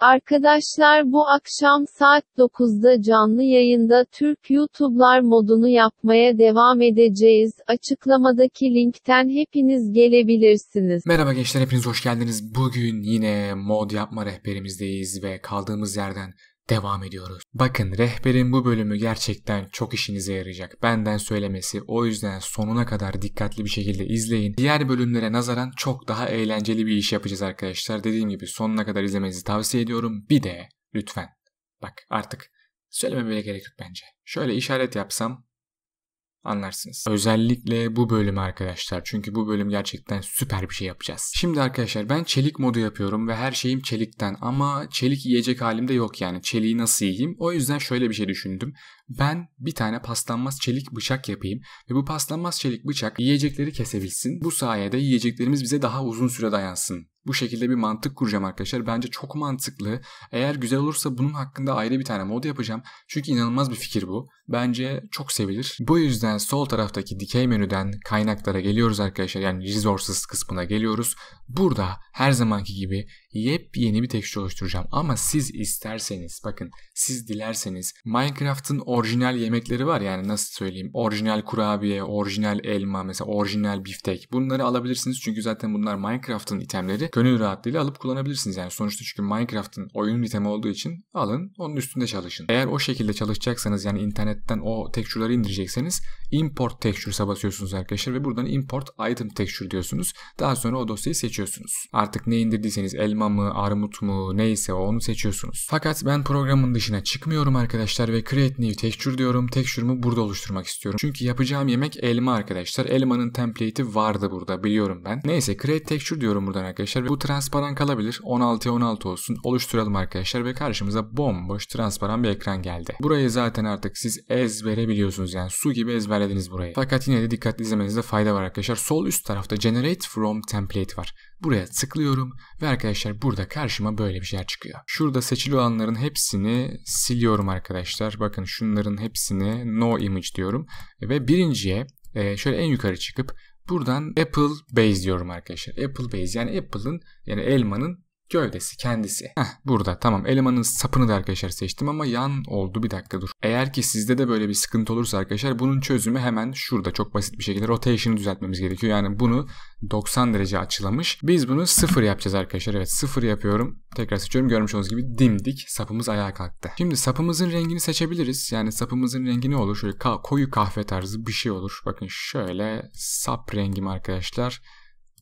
Arkadaşlar bu akşam saat 9'da canlı yayında Türk YouTube'lar modunu yapmaya devam edeceğiz. Açıklamadaki linkten hepiniz gelebilirsiniz. Merhaba gençler hepiniz hoş geldiniz. Bugün yine mod yapma rehberimizdeyiz ve kaldığımız yerden devam ediyoruz. Bakın rehberin bu bölümü gerçekten çok işinize yarayacak. Benden söylemesi o yüzden sonuna kadar dikkatli bir şekilde izleyin. Diğer bölümlere nazaran çok daha eğlenceli bir iş yapacağız arkadaşlar. Dediğim gibi sonuna kadar izlemenizi tavsiye ediyorum. Bir de lütfen bak artık söylememe bile gerek yok bence. Şöyle işaret yapsam anlarsınız. Özellikle bu bölüm arkadaşlar. Çünkü bu bölüm gerçekten süper bir şey yapacağız. Şimdi arkadaşlar ben çelik modu yapıyorum ve her şeyim çelikten ama çelik yiyecek halimde yok yani. Çeliği nasıl yiyeyim? O yüzden şöyle bir şey düşündüm ben bir tane paslanmaz çelik bıçak yapayım ve bu paslanmaz çelik bıçak yiyecekleri kesebilsin. Bu sayede yiyeceklerimiz bize daha uzun süre dayansın. Bu şekilde bir mantık kuracağım arkadaşlar. Bence çok mantıklı. Eğer güzel olursa bunun hakkında ayrı bir tane mod yapacağım. Çünkü inanılmaz bir fikir bu. Bence çok sevilir. Bu yüzden sol taraftaki dikey menüden kaynaklara geliyoruz arkadaşlar. Yani resources kısmına geliyoruz. Burada her zamanki gibi yepyeni bir tekstür oluşturacağım. Ama siz isterseniz bakın siz dilerseniz Minecraft'ın orijinal yemekleri var yani nasıl söyleyeyim orijinal kurabiye, orijinal elma mesela orijinal biftek bunları alabilirsiniz. Çünkü zaten bunlar Minecraft'ın itemleri gönül rahatlığıyla alıp kullanabilirsiniz. Yani sonuçta çünkü Minecraft'ın oyunun itemi olduğu için alın onun üstünde çalışın. Eğer o şekilde çalışacaksanız yani internetten o tekstürleri indirecekseniz import textures'a basıyorsunuz arkadaşlar ve buradan import item tekstür diyorsunuz. Daha sonra o dosyayı seçiyorsunuz. Artık ne indirdiyseniz elma elma mı, armut mu neyse onu seçiyorsunuz. Fakat ben programın dışına çıkmıyorum arkadaşlar ve create new texture diyorum. Texture'ımı burada oluşturmak istiyorum. Çünkü yapacağım yemek elma arkadaşlar. Elmanın template'i vardı burada biliyorum ben. Neyse create texture diyorum buradan arkadaşlar. Bu transparan kalabilir. 16 16 olsun. Oluşturalım arkadaşlar ve karşımıza bomboş transparan bir ekran geldi. Burayı zaten artık siz ezbere biliyorsunuz yani su gibi ezberlediniz burayı. Fakat yine de dikkatli izlemenizde fayda var arkadaşlar. Sol üst tarafta generate from template var. Buraya tıklıyorum ve arkadaşlar burada karşıma böyle bir şeyler çıkıyor. Şurada seçili olanların hepsini siliyorum arkadaşlar. Bakın şunların hepsini no image diyorum. Ve birinciye e, şöyle en yukarı çıkıp buradan Apple Base diyorum arkadaşlar. Apple Base yani Apple'ın yani elmanın Gövdesi kendisi. Heh burada tamam elemanın sapını da arkadaşlar seçtim ama yan oldu bir dakika dur. Eğer ki sizde de böyle bir sıkıntı olursa arkadaşlar bunun çözümü hemen şurada çok basit bir şekilde rotation'ı düzeltmemiz gerekiyor. Yani bunu 90 derece açılamış. Biz bunu 0 yapacağız arkadaşlar. Evet 0 yapıyorum. Tekrar seçiyorum. Görmüş olduğunuz gibi dimdik sapımız ayağa kalktı. Şimdi sapımızın rengini seçebiliriz. Yani sapımızın rengi ne olur? Şöyle ka koyu kahve tarzı bir şey olur. Bakın şöyle sap rengim arkadaşlar.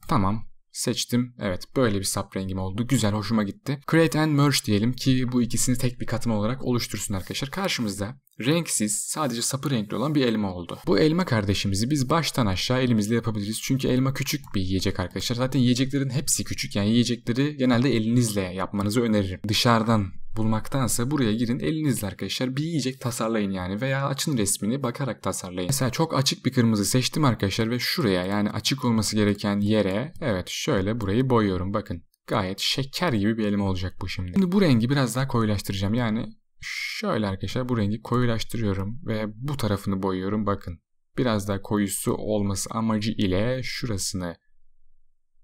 Tamam seçtim. Evet böyle bir sap rengim oldu. Güzel hoşuma gitti. Create and Merge diyelim ki bu ikisini tek bir katman olarak oluştursun arkadaşlar. Karşımızda renksiz sadece sapı renkli olan bir elma oldu. Bu elma kardeşimizi biz baştan aşağı elimizle yapabiliriz. Çünkü elma küçük bir yiyecek arkadaşlar. Zaten yiyeceklerin hepsi küçük. Yani yiyecekleri genelde elinizle yapmanızı öneririm. Dışarıdan bulmaktansa buraya girin elinizle arkadaşlar bir yiyecek tasarlayın yani veya açın resmini bakarak tasarlayın. Mesela çok açık bir kırmızı seçtim arkadaşlar ve şuraya yani açık olması gereken yere evet şöyle burayı boyuyorum bakın. Gayet şeker gibi bir elma olacak bu şimdi. Şimdi bu rengi biraz daha koyulaştıracağım yani şöyle arkadaşlar bu rengi koyulaştırıyorum ve bu tarafını boyuyorum bakın. Biraz daha koyusu olması amacı ile şurasını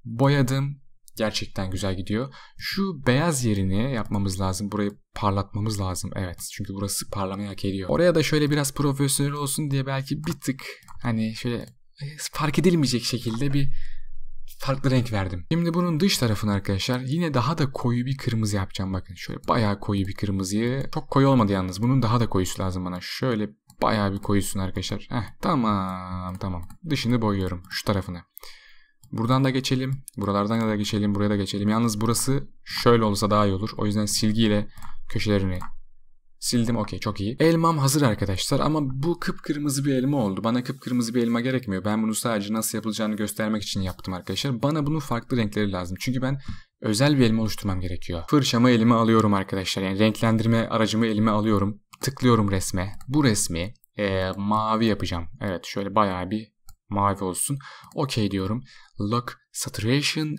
boyadım gerçekten güzel gidiyor. Şu beyaz yerini yapmamız lazım. Burayı parlatmamız lazım. Evet çünkü burası parlamayı hak ediyor. Oraya da şöyle biraz profesyonel olsun diye belki bir tık hani şöyle e, fark edilmeyecek şekilde bir farklı renk verdim. Şimdi bunun dış tarafını arkadaşlar yine daha da koyu bir kırmızı yapacağım. Bakın şöyle bayağı koyu bir kırmızıyı. Çok koyu olmadı yalnız. Bunun daha da koyusu lazım bana. Şöyle bayağı bir koyusun arkadaşlar. Heh, tamam tamam. Dışını boyuyorum şu tarafını. Buradan da geçelim. Buralardan da geçelim. Buraya da geçelim. Yalnız burası şöyle olsa daha iyi olur. O yüzden silgiyle köşelerini Sildim okey çok iyi. Elmam hazır arkadaşlar ama bu kıpkırmızı bir elma oldu. Bana kıpkırmızı bir elma gerekmiyor. Ben bunu sadece nasıl yapılacağını göstermek için yaptım arkadaşlar. Bana bunun farklı renkleri lazım. Çünkü ben özel bir elma oluşturmam gerekiyor. Fırçamı elime alıyorum arkadaşlar. Yani renklendirme aracımı elime alıyorum. Tıklıyorum resme. Bu resmi e, mavi yapacağım. Evet şöyle bayağı bir mavi olsun. Okey diyorum. Look Saturation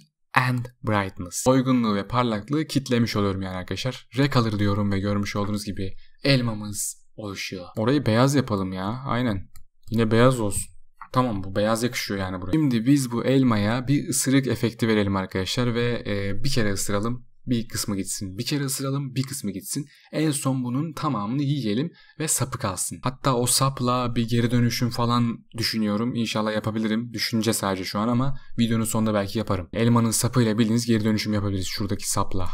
and Brightness. Doygunluğu ve parlaklığı kitlemiş oluyorum yani arkadaşlar. Recolor diyorum ve görmüş olduğunuz gibi elmamız oluşuyor. Orayı beyaz yapalım ya. Aynen. Yine beyaz olsun. Tamam bu beyaz yakışıyor yani buraya. Şimdi biz bu elmaya bir ısırık efekti verelim arkadaşlar ve e, bir kere ısıralım bir kısmı gitsin bir kere ısıralım bir kısmı gitsin. En son bunun tamamını yiyelim ve sapı kalsın. Hatta o sapla bir geri dönüşüm falan düşünüyorum. İnşallah yapabilirim. Düşünce sadece şu an ama videonun sonunda belki yaparım. Elmanın sapıyla bildiğiniz geri dönüşüm yapabiliriz şuradaki sapla.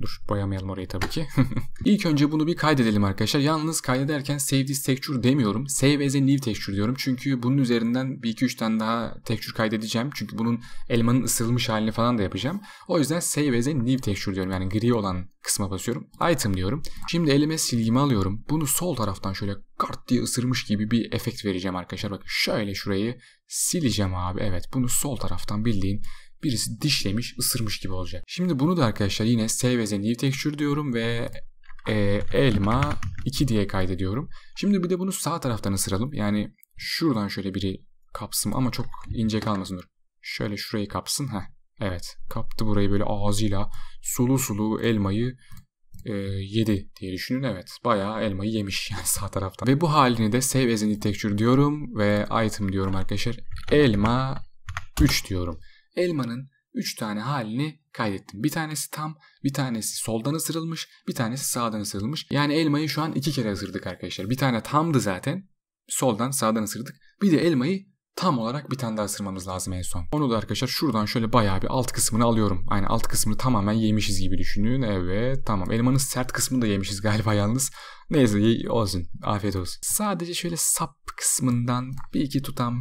Dur boyamayalım orayı tabii ki. İlk önce bunu bir kaydedelim arkadaşlar. Yalnız kaydederken save this texture demiyorum. Save as a new texture diyorum. Çünkü bunun üzerinden bir iki üç tane daha texture kaydedeceğim. Çünkü bunun elmanın ısırılmış halini falan da yapacağım. O yüzden save as a new texture diyorum. Yani gri olan kısma basıyorum. Item diyorum. Şimdi elime silgimi alıyorum. Bunu sol taraftan şöyle kart diye ısırmış gibi bir efekt vereceğim arkadaşlar. Bakın şöyle şurayı sileceğim abi. Evet bunu sol taraftan bildiğin birisi dişlemiş ısırmış gibi olacak. Şimdi bunu da arkadaşlar yine save as a new texture diyorum ve e, elma 2 diye kaydediyorum. Şimdi bir de bunu sağ taraftan ısıralım. Yani şuradan şöyle biri kapsın ama çok ince kalmasın dur. Şöyle şurayı kapsın. Heh. Evet kaptı burayı böyle ağzıyla sulu sulu elmayı e, yedi diye düşünün. Evet bayağı elmayı yemiş yani sağ taraftan. Ve bu halini de save as in texture diyorum ve item diyorum arkadaşlar. Elma 3 diyorum elmanın 3 tane halini kaydettim. Bir tanesi tam, bir tanesi soldan ısırılmış, bir tanesi sağdan ısırılmış. Yani elmayı şu an iki kere ısırdık arkadaşlar. Bir tane tamdı zaten. Soldan sağdan ısırdık. Bir de elmayı tam olarak bir tane daha ısırmamız lazım en son. Onu da arkadaşlar şuradan şöyle bayağı bir alt kısmını alıyorum. Aynı alt kısmını tamamen yemişiz gibi düşünün. Evet tamam. Elmanın sert kısmını da yemişiz galiba yalnız. Neyse olsun. Afiyet olsun. Sadece şöyle sap kısmından bir iki tutam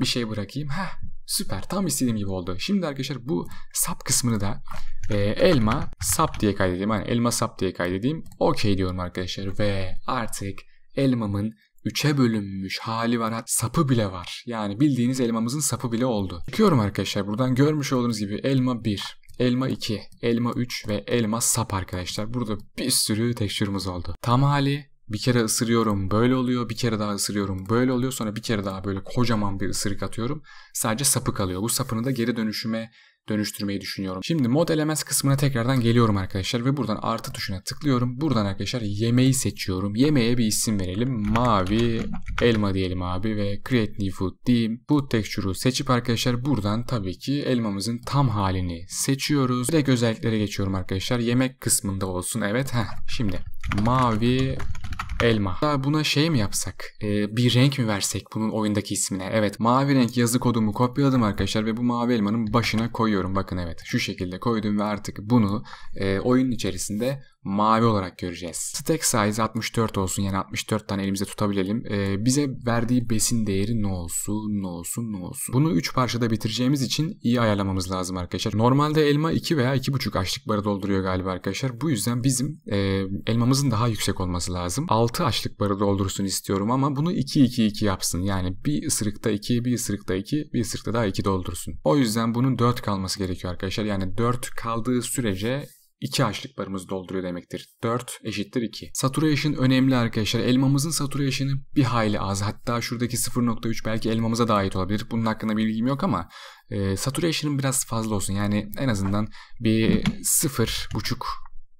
bir şey bırakayım. Heh Süper tam istediğim gibi oldu. Şimdi arkadaşlar bu sap kısmını da e, elma sap diye kaydedeyim. Yani elma sap diye kaydedeyim. Okey diyorum arkadaşlar ve artık elmamın 3'e bölünmüş hali var. Hatta sapı bile var. Yani bildiğiniz elmamızın sapı bile oldu. Çıkıyorum arkadaşlar buradan görmüş olduğunuz gibi elma 1, elma 2, elma 3 ve elma sap arkadaşlar. Burada bir sürü tekstürümüz oldu. Tam hali bir kere ısırıyorum böyle oluyor, bir kere daha ısırıyorum böyle oluyor. Sonra bir kere daha böyle kocaman bir ısırık atıyorum. Sadece sapı kalıyor. Bu sapını da geri dönüşüme dönüştürmeyi düşünüyorum. Şimdi mod elements kısmına tekrardan geliyorum arkadaşlar ve buradan artı tuşuna tıklıyorum. Buradan arkadaşlar yemeği seçiyorum. Yemeğe bir isim verelim. Mavi elma diyelim abi ve create new food diyeyim. Food texture'u seçip arkadaşlar buradan tabii ki elmamızın tam halini seçiyoruz. Direkt özelliklere geçiyorum arkadaşlar. Yemek kısmında olsun. Evet. Heh. Şimdi mavi elma. Daha buna şey mi yapsak? Ee, bir renk mi versek bunun oyundaki ismine? Evet mavi renk yazı kodumu kopyaladım arkadaşlar ve bu mavi elmanın başına koyuyorum. Bakın evet şu şekilde koydum ve artık bunu e, oyunun içerisinde mavi olarak göreceğiz. Stack size 64 olsun yani 64 tane elimize tutabilelim. Ee, bize verdiği besin değeri ne olsun, ne olsun, ne olsun. Bunu 3 parçada bitireceğimiz için iyi ayarlamamız lazım arkadaşlar. Normalde elma 2 veya 2,5 açlık barı dolduruyor galiba arkadaşlar. Bu yüzden bizim e, elmamızın daha yüksek olması lazım. 6 açlık barı doldursun istiyorum ama bunu 2-2-2 yapsın. Yani bir ısırıkta 2, bir ısırıkta 2, bir ısırıkta daha 2 doldursun. O yüzden bunun 4 kalması gerekiyor arkadaşlar. Yani 4 kaldığı sürece 2 açlıklarımızı dolduruyor demektir. 4 eşittir 2. Saturation önemli arkadaşlar. Elmamızın saturation'ı bir hayli az. Hatta şuradaki 0.3 belki elmamıza da ait olabilir. Bunun hakkında bilgim yok ama e, saturation'ın biraz fazla olsun. Yani en azından bir 0.5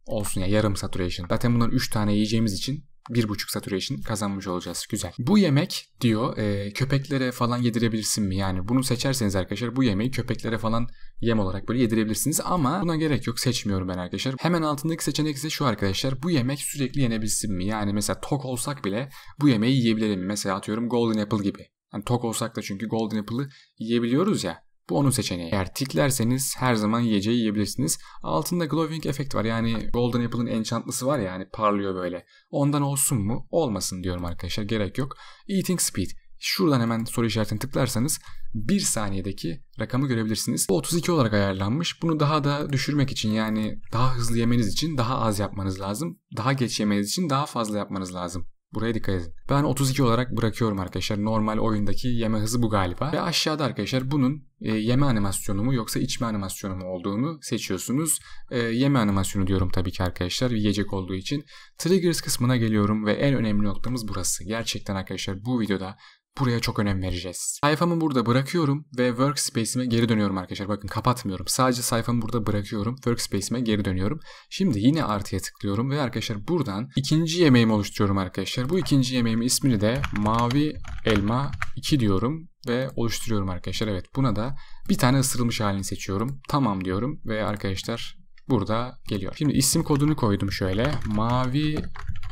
olsun ya yani yarım saturation. Zaten bundan 3 tane yiyeceğimiz için bir buçuk saturation kazanmış olacağız. Güzel. Bu yemek diyor e, köpeklere falan yedirebilirsin mi? Yani bunu seçerseniz arkadaşlar bu yemeği köpeklere falan yem olarak böyle yedirebilirsiniz. Ama buna gerek yok. Seçmiyorum ben arkadaşlar. Hemen altındaki seçenek ise şu arkadaşlar. Bu yemek sürekli yenebilsin mi? Yani mesela tok olsak bile bu yemeği yiyebilelim mi? Mesela atıyorum golden apple gibi. Yani tok olsak da çünkü golden apple'ı yiyebiliyoruz ya. Bu onun seçeneği. Eğer tiklerseniz her zaman yiyeceği yiyebilirsiniz. Altında glowing efekt var. Yani Golden Apple'ın enchantlısı var ya hani parlıyor böyle. Ondan olsun mu? Olmasın diyorum arkadaşlar. Gerek yok. Eating Speed. Şuradan hemen soru işaretini tıklarsanız 1 saniyedeki rakamı görebilirsiniz. Bu 32 olarak ayarlanmış. Bunu daha da düşürmek için yani daha hızlı yemeniz için daha az yapmanız lazım. Daha geç yemeniz için daha fazla yapmanız lazım. Buraya dikkat edin. Ben 32 olarak bırakıyorum arkadaşlar. Normal oyundaki yeme hızı bu galiba. Ve aşağıda arkadaşlar bunun e, yeme animasyonu mu yoksa içme animasyonu mu olduğunu seçiyorsunuz. E, yeme animasyonu diyorum tabii ki arkadaşlar yiyecek olduğu için. Triggers kısmına geliyorum ve en önemli noktamız burası. Gerçekten arkadaşlar bu videoda Buraya çok önem vereceğiz. Sayfamı burada bırakıyorum ve workspace'ime geri dönüyorum arkadaşlar. Bakın kapatmıyorum. Sadece sayfamı burada bırakıyorum. Workspace'ime geri dönüyorum. Şimdi yine artıya tıklıyorum ve arkadaşlar buradan ikinci yemeğimi oluşturuyorum arkadaşlar. Bu ikinci yemeğimin ismini de mavi elma 2 diyorum ve oluşturuyorum arkadaşlar. Evet buna da bir tane ısırılmış halini seçiyorum. Tamam diyorum ve arkadaşlar burada geliyor. Şimdi isim kodunu koydum şöyle. Mavi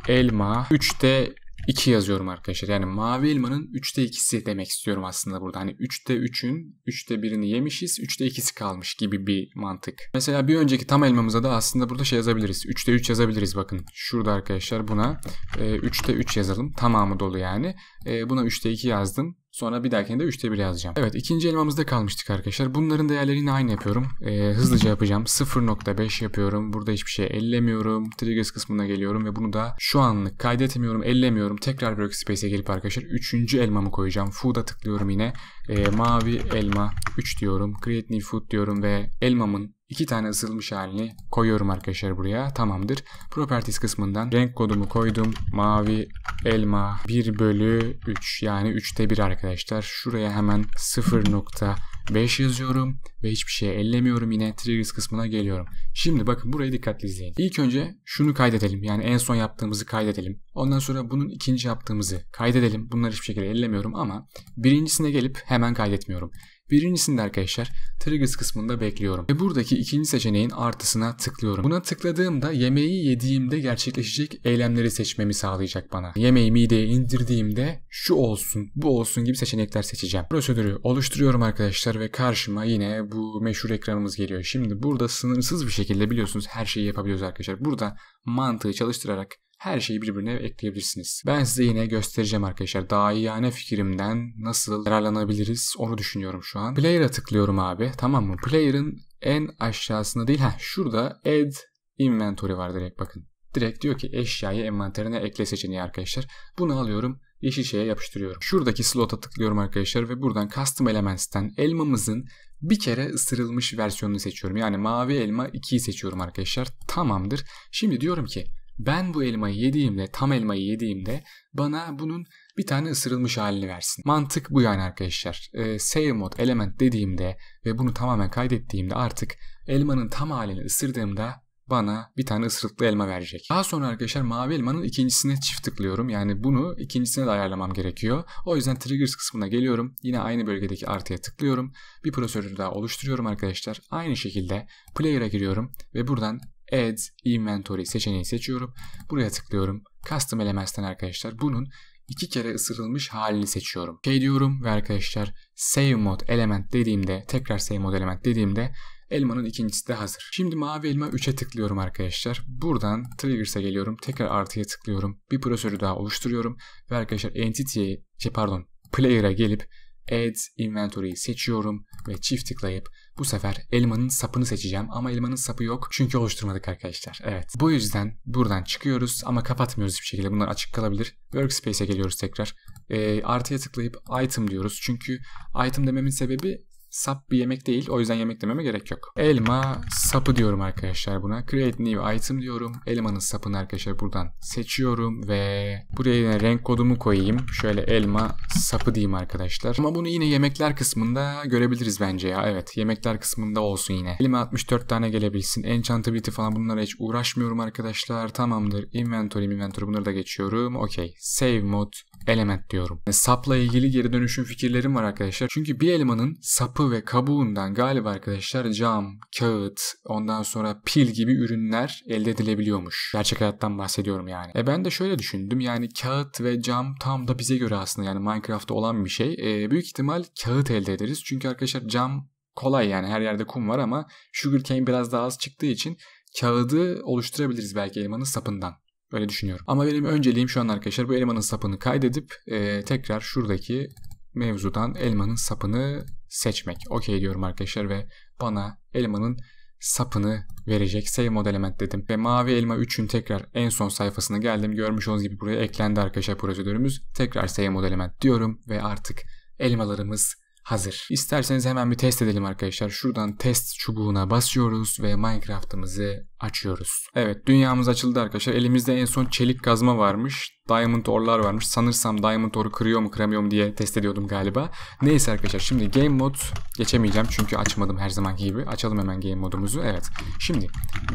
elma 3D 2 yazıyorum arkadaşlar. Yani mavi elmanın 3'te 2'si demek istiyorum aslında burada. Hani 3'te 3'ün 3'te 1'ini yemişiz 3'te 2'si kalmış gibi bir mantık. Mesela bir önceki tam elmamıza da aslında burada şey yazabiliriz. 3'te 3 yazabiliriz bakın. Şurada arkadaşlar buna e, 3'te 3 yazalım. Tamamı dolu yani. E, buna 3'te 2 yazdım. Sonra bir de 3'te 1 yazacağım. Evet ikinci elmamızda kalmıştık arkadaşlar. Bunların değerlerini aynı yapıyorum. Ee, hızlıca yapacağım. 0.5 yapıyorum. Burada hiçbir şey ellemiyorum. Triggers kısmına geliyorum ve bunu da şu anlık kaydetmiyorum, ellemiyorum. Tekrar workspace'e gelip arkadaşlar 3. elmamı koyacağım. Food'a tıklıyorum yine. Ee, mavi elma 3 diyorum. Create new food diyorum ve elmamın İki tane ısırılmış halini koyuyorum arkadaşlar buraya. Tamamdır. Properties kısmından renk kodumu koydum. Mavi elma 1 bölü 3 yani 3'te 1 arkadaşlar. Şuraya hemen 0.5 yazıyorum ve hiçbir şey ellemiyorum. Yine triggers kısmına geliyorum. Şimdi bakın burayı dikkatli izleyin. İlk önce şunu kaydedelim. Yani en son yaptığımızı kaydedelim. Ondan sonra bunun ikinci yaptığımızı kaydedelim. Bunları hiçbir şekilde ellemiyorum ama birincisine gelip hemen kaydetmiyorum. Birincisinde arkadaşlar triggers kısmında bekliyorum. Ve buradaki ikinci seçeneğin artısına tıklıyorum. Buna tıkladığımda yemeği yediğimde gerçekleşecek eylemleri seçmemi sağlayacak bana. Yemeği mideye indirdiğimde şu olsun, bu olsun gibi seçenekler seçeceğim. Prosedürü oluşturuyorum arkadaşlar ve karşıma yine bu meşhur ekranımız geliyor. Şimdi burada sınırsız bir şekilde biliyorsunuz her şeyi yapabiliyoruz arkadaşlar. Burada mantığı çalıştırarak her şeyi birbirine ekleyebilirsiniz. Ben size yine göstereceğim arkadaşlar. Daha iyi yani fikrimden nasıl yararlanabiliriz onu düşünüyorum şu an. Player'a tıklıyorum abi. Tamam mı? Player'ın en aşağısında değil. ha şurada add inventory var direkt bakın. Direkt diyor ki eşyayı envanterine ekle seçeneği arkadaşlar. Bunu alıyorum yeşil şeye yapıştırıyorum. Şuradaki slota tıklıyorum arkadaşlar ve buradan Custom Elements'ten elmamızın bir kere ısırılmış versiyonunu seçiyorum. Yani mavi elma 2'yi seçiyorum arkadaşlar. Tamamdır. Şimdi diyorum ki ben bu elmayı yediğimde, tam elmayı yediğimde bana bunun bir tane ısırılmış halini versin. Mantık bu yani arkadaşlar. Ee, save mod element dediğimde ve bunu tamamen kaydettiğimde artık elmanın tam halini ısırdığımda bana bir tane ısırıklı elma verecek. Daha sonra arkadaşlar mavi elmanın ikincisine çift tıklıyorum. Yani bunu ikincisine de ayarlamam gerekiyor. O yüzden triggers kısmına geliyorum. Yine aynı bölgedeki artıya tıklıyorum. Bir prosedür daha oluşturuyorum arkadaşlar. Aynı şekilde player'a giriyorum ve buradan Add Inventory seçeneği seçiyorum. Buraya tıklıyorum. Custom Elements'ten arkadaşlar bunun iki kere ısırılmış halini seçiyorum. Şey diyorum ve arkadaşlar Save Mode Element dediğimde tekrar Save Mode Element dediğimde elmanın ikincisi de hazır. Şimdi mavi elma 3'e tıklıyorum arkadaşlar. Buradan triggerse geliyorum. Tekrar artıya tıklıyorum. Bir prosörü daha oluşturuyorum. Ve arkadaşlar Entity'ye şey pardon Player'a gelip Add Inventory'yi seçiyorum ve çift tıklayıp bu sefer elmanın sapını seçeceğim ama elmanın sapı yok çünkü oluşturmadık arkadaşlar. Evet bu yüzden buradan çıkıyoruz ama kapatmıyoruz bir şekilde bunlar açık kalabilir. Workspace'e geliyoruz tekrar. E, artıya tıklayıp item diyoruz çünkü item dememin sebebi Sap bir yemek değil. O yüzden yemek dememe gerek yok. Elma sapı diyorum arkadaşlar buna. Create new item diyorum. Elmanın sapını arkadaşlar buradan seçiyorum ve buraya yine renk kodumu koyayım. Şöyle elma sapı diyeyim arkadaşlar. Ama bunu yine yemekler kısmında görebiliriz bence ya. Evet yemekler kısmında olsun yine. Elma 64 tane gelebilsin. Enchantability falan bunlara hiç uğraşmıyorum arkadaşlar. Tamamdır. Inventory inventory bunları da geçiyorum. Okey. Save mod. element diyorum. Sapla ilgili geri dönüşüm fikirlerim var arkadaşlar. Çünkü bir elmanın sapı sapı ve kabuğundan galiba arkadaşlar cam, kağıt, ondan sonra pil gibi ürünler elde edilebiliyormuş. Gerçek hayattan bahsediyorum yani. E ben de şöyle düşündüm yani kağıt ve cam tam da bize göre aslında yani Minecraft'ta olan bir şey. E, büyük ihtimal kağıt elde ederiz. Çünkü arkadaşlar cam kolay yani her yerde kum var ama sugarcane biraz daha az çıktığı için kağıdı oluşturabiliriz belki elmanın sapından. Öyle düşünüyorum. Ama benim önceliğim şu an arkadaşlar bu elmanın sapını kaydedip e, tekrar şuradaki mevzudan elmanın sapını seçmek. Okey diyorum arkadaşlar ve bana elmanın sapını verecek. Save mod element dedim. Ve mavi elma 3'ün tekrar en son sayfasına geldim. Görmüş olduğunuz gibi buraya eklendi arkadaşlar prosedürümüz. Tekrar save mod element diyorum ve artık elmalarımız hazır. İsterseniz hemen bir test edelim arkadaşlar. Şuradan test çubuğuna basıyoruz ve Minecraft'ımızı açıyoruz. Evet dünyamız açıldı arkadaşlar. Elimizde en son çelik kazma varmış. Diamond orlar varmış. Sanırsam Diamond oru kırıyor mu kıramıyor mu diye test ediyordum galiba. Neyse arkadaşlar şimdi game mod geçemeyeceğim çünkü açmadım her zamanki gibi. Açalım hemen game modumuzu. Evet şimdi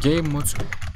game mod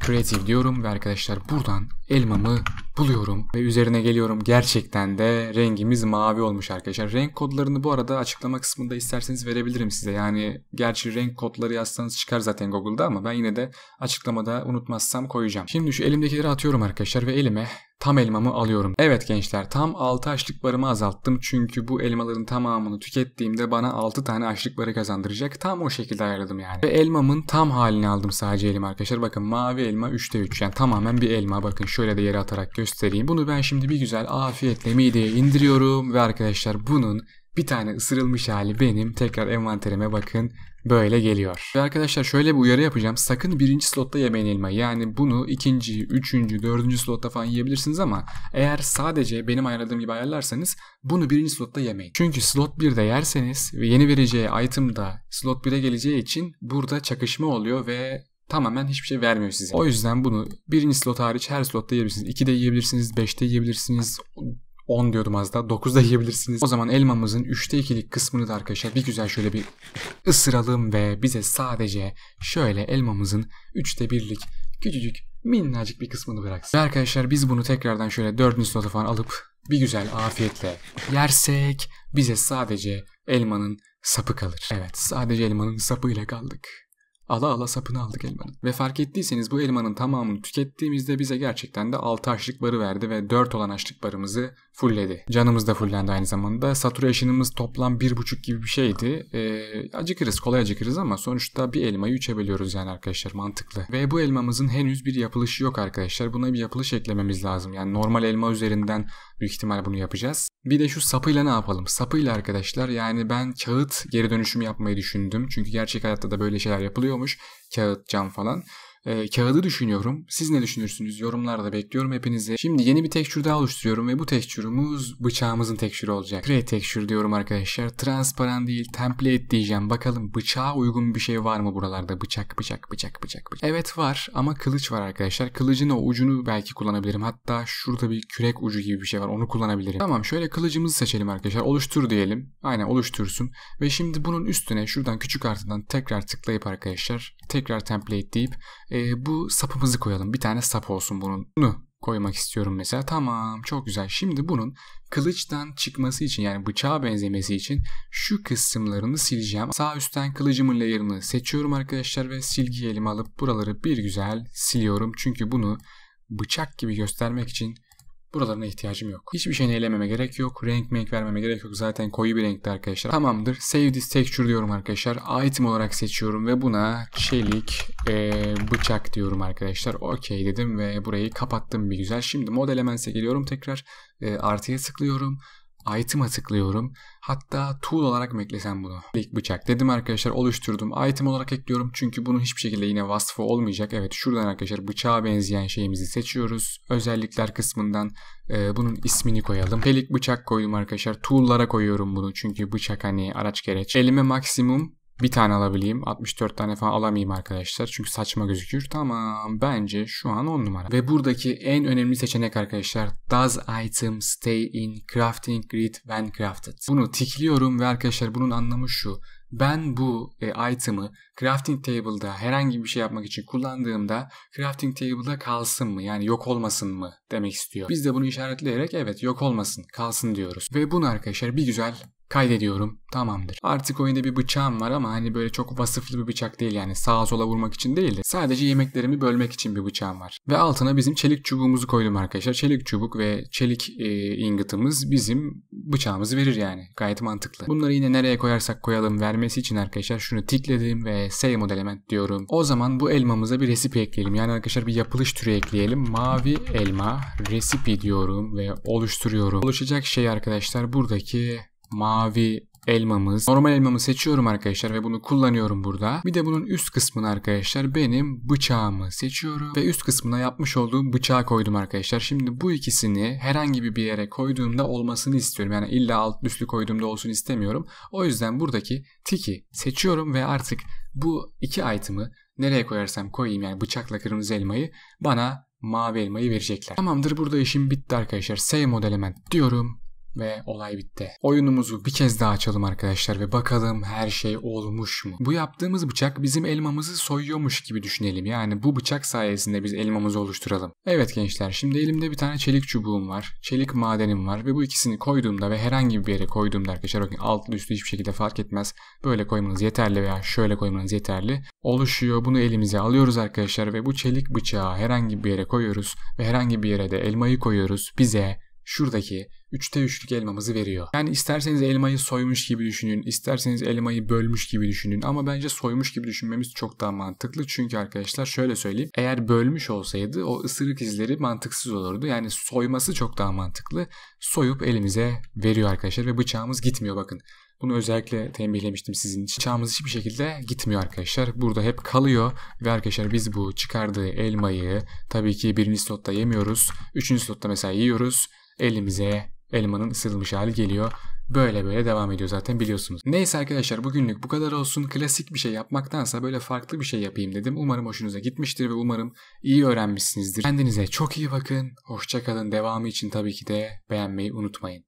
creative diyorum ve arkadaşlar buradan elmamı buluyorum ve üzerine geliyorum. Gerçekten de rengimiz mavi olmuş arkadaşlar. Renk kodlarını bu arada açıklama kısmında isterseniz verebilirim size. Yani gerçi renk kodları yazsanız çıkar zaten Google'da ama ben yine de açık açıklamada unutmazsam koyacağım. Şimdi şu elimdekileri atıyorum arkadaşlar ve elime tam elmamı alıyorum. Evet gençler tam 6 barımı azalttım çünkü bu elmaların tamamını tükettiğimde bana 6 tane açlıkları kazandıracak. Tam o şekilde ayarladım yani. Ve elmamın tam halini aldım sadece elim arkadaşlar. Bakın mavi elma 3'te 3 yani tamamen bir elma. Bakın şöyle de yere atarak göstereyim. Bunu ben şimdi bir güzel afiyetle mideye indiriyorum ve arkadaşlar bunun bir tane ısırılmış hali benim. Tekrar envanterime bakın böyle geliyor. Ve arkadaşlar şöyle bir uyarı yapacağım. Sakın birinci slotta yemeyin elmayı. Yani bunu ikinci, üçüncü, dördüncü slotta falan yiyebilirsiniz ama eğer sadece benim ayarladığım gibi ayarlarsanız bunu birinci slotta yemeyin. Çünkü slot 1'de yerseniz ve yeni vereceği item da slot 1'e geleceği için burada çakışma oluyor ve tamamen hiçbir şey vermiyor size. O yüzden bunu birinci slot hariç her slotta yiyebilirsiniz. 2'de yiyebilirsiniz, 5'te yiyebilirsiniz, 10 diyordum az daha. 9 da yiyebilirsiniz. O zaman elmamızın 3'te 2'lik kısmını da arkadaşlar bir güzel şöyle bir ısıralım ve bize sadece şöyle elmamızın 3'te 1'lik küçücük minnacık bir kısmını bıraksın. Ve arkadaşlar biz bunu tekrardan şöyle 4. slota falan alıp bir güzel afiyetle yersek bize sadece elmanın sapı kalır. Evet sadece elmanın sapıyla kaldık. Ala ala sapını aldık elmanın. Ve fark ettiyseniz bu elmanın tamamını tükettiğimizde bize gerçekten de 6 açlık barı verdi ve 4 olan açlık barımızı fullledi. Canımız da fullendi aynı zamanda. Saturation'ımız toplam 1.5 gibi bir şeydi. Ee, acıkırız, kolay acıkırız ama sonuçta bir elmayı 3'e bölüyoruz yani arkadaşlar mantıklı. Ve bu elmamızın henüz bir yapılışı yok arkadaşlar. Buna bir yapılış eklememiz lazım. Yani normal elma üzerinden büyük ihtimal bunu yapacağız. Bir de şu sapıyla ne yapalım? Sapıyla arkadaşlar yani ben kağıt geri dönüşüm yapmayı düşündüm. Çünkü gerçek hayatta da böyle şeyler yapılıyor oluyormuş. Kağıt, cam falan e, kağıdı düşünüyorum. Siz ne düşünürsünüz? Yorumlarda bekliyorum hepinizi. Şimdi yeni bir tekstür daha oluşturuyorum ve bu tekstürümüz bıçağımızın tekstürü olacak. Create tekstür diyorum arkadaşlar. Transparan değil template diyeceğim. Bakalım bıçağa uygun bir şey var mı buralarda? Bıçak bıçak bıçak bıçak. bıçak. Evet var ama kılıç var arkadaşlar. Kılıcın o ucunu belki kullanabilirim. Hatta şurada bir kürek ucu gibi bir şey var. Onu kullanabilirim. Tamam şöyle kılıcımızı seçelim arkadaşlar. Oluştur diyelim. Aynen oluştursun. Ve şimdi bunun üstüne şuradan küçük artıdan tekrar tıklayıp arkadaşlar tekrar template deyip e, bu sapımızı koyalım. Bir tane sap olsun bunun. Bunu koymak istiyorum mesela. Tamam çok güzel. Şimdi bunun kılıçtan çıkması için yani bıçağa benzemesi için şu kısımlarını sileceğim. Sağ üstten kılıcımın layer'ını seçiyorum arkadaşlar ve silgi elime alıp buraları bir güzel siliyorum. Çünkü bunu bıçak gibi göstermek için Buralarına ihtiyacım yok. Hiçbir şeyini elememe gerek yok. Renk make vermeme gerek yok. Zaten koyu bir renkte arkadaşlar. Tamamdır. Save this texture diyorum arkadaşlar. Item olarak seçiyorum ve buna çelik e, bıçak diyorum arkadaşlar. Okey dedim ve burayı kapattım bir güzel. Şimdi model elements'e geliyorum tekrar. E, artıya tıklıyorum. Item'a tıklıyorum. Hatta tool olarak mı eklesem bunu? İlk bıçak dedim arkadaşlar oluşturdum. Item olarak ekliyorum çünkü bunun hiçbir şekilde yine vasfı olmayacak. Evet şuradan arkadaşlar bıçağa benzeyen şeyimizi seçiyoruz. Özellikler kısmından e, bunun ismini koyalım. Pelik bıçak koydum arkadaşlar. Tool'lara koyuyorum bunu çünkü bıçak hani araç gereç. Elime maksimum bir tane alabileyim. 64 tane falan alamayayım arkadaşlar. Çünkü saçma gözükür. Tamam bence şu an 10 numara. Ve buradaki en önemli seçenek arkadaşlar. Does item stay in crafting grid when crafted? Bunu tikliyorum ve arkadaşlar bunun anlamı şu. Ben bu e, item'ı crafting table'da herhangi bir şey yapmak için kullandığımda crafting table'da kalsın mı? Yani yok olmasın mı demek istiyor. Biz de bunu işaretleyerek evet yok olmasın kalsın diyoruz. Ve bunu arkadaşlar bir güzel Kaydediyorum. Tamamdır. Artık oyunda bir bıçağım var ama hani böyle çok vasıflı bir bıçak değil yani sağa sola vurmak için değil de sadece yemeklerimi bölmek için bir bıçağım var. Ve altına bizim çelik çubuğumuzu koydum arkadaşlar. Çelik çubuk ve çelik e, ingıtımız bizim bıçağımızı verir yani. Gayet mantıklı. Bunları yine nereye koyarsak koyalım vermesi için arkadaşlar şunu tikledim ve save mod element diyorum. O zaman bu elmamıza bir resipi ekleyelim. Yani arkadaşlar bir yapılış türü ekleyelim. Mavi elma recipe diyorum ve oluşturuyorum. Oluşacak şey arkadaşlar buradaki mavi elmamız. Normal elmamı seçiyorum arkadaşlar ve bunu kullanıyorum burada. Bir de bunun üst kısmını arkadaşlar benim bıçağımı seçiyorum ve üst kısmına yapmış olduğum bıçağı koydum arkadaşlar. Şimdi bu ikisini herhangi bir yere koyduğumda olmasını istiyorum. Yani illa alt üstlü koyduğumda olsun istemiyorum. O yüzden buradaki tiki seçiyorum ve artık bu iki item'ı nereye koyarsam koyayım yani bıçakla kırmızı elmayı bana mavi elmayı verecekler. Tamamdır burada işim bitti arkadaşlar. Save mod element diyorum ve olay bitti. Oyunumuzu bir kez daha açalım arkadaşlar ve bakalım her şey olmuş mu? Bu yaptığımız bıçak bizim elmamızı soyuyormuş gibi düşünelim. Yani bu bıçak sayesinde biz elmamızı oluşturalım. Evet gençler şimdi elimde bir tane çelik çubuğum var. Çelik madenim var ve bu ikisini koyduğumda ve herhangi bir yere koyduğumda arkadaşlar bakın altlı üstü hiçbir şekilde fark etmez. Böyle koymanız yeterli veya şöyle koymanız yeterli. Oluşuyor. Bunu elimize alıyoruz arkadaşlar ve bu çelik bıçağı herhangi bir yere koyuyoruz ve herhangi bir yere de elmayı koyuyoruz. Bize şuradaki 3'te 3'lük elmamızı veriyor. Yani isterseniz elmayı soymuş gibi düşünün, isterseniz elmayı bölmüş gibi düşünün ama bence soymuş gibi düşünmemiz çok daha mantıklı. Çünkü arkadaşlar şöyle söyleyeyim. Eğer bölmüş olsaydı o ısırık izleri mantıksız olurdu. Yani soyması çok daha mantıklı. Soyup elimize veriyor arkadaşlar ve bıçağımız gitmiyor bakın. Bunu özellikle tembihlemiştim sizin için. Bıçağımız hiçbir şekilde gitmiyor arkadaşlar. Burada hep kalıyor ve arkadaşlar biz bu çıkardığı elmayı tabii ki birinci slotta yemiyoruz. Üçüncü slotta mesela yiyoruz. Elimize elmanın ısırılmış hali geliyor. Böyle böyle devam ediyor zaten biliyorsunuz. Neyse arkadaşlar bugünlük bu kadar olsun. Klasik bir şey yapmaktansa böyle farklı bir şey yapayım dedim. Umarım hoşunuza gitmiştir ve umarım iyi öğrenmişsinizdir. Kendinize çok iyi bakın. Hoşçakalın. Devamı için tabii ki de beğenmeyi unutmayın.